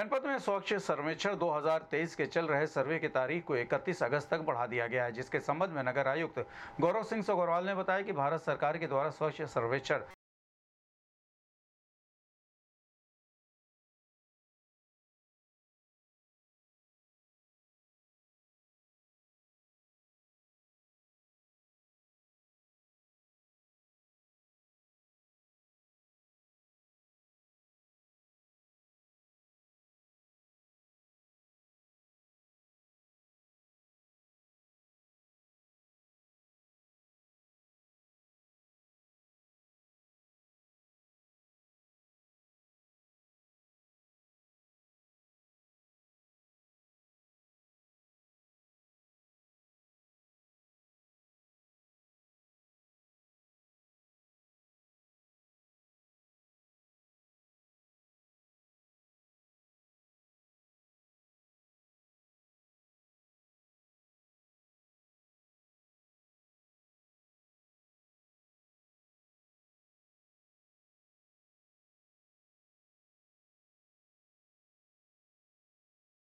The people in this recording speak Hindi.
जनपद में स्वच्छ सर्वेक्षण 2023 के चल रहे सर्वे की तारीख को 31 अगस्त तक बढ़ा दिया गया है जिसके संबंध में नगर आयुक्त गौरव सिंह सोगरवाल ने बताया कि भारत सरकार के द्वारा स्वच्छ सर्वेक्षण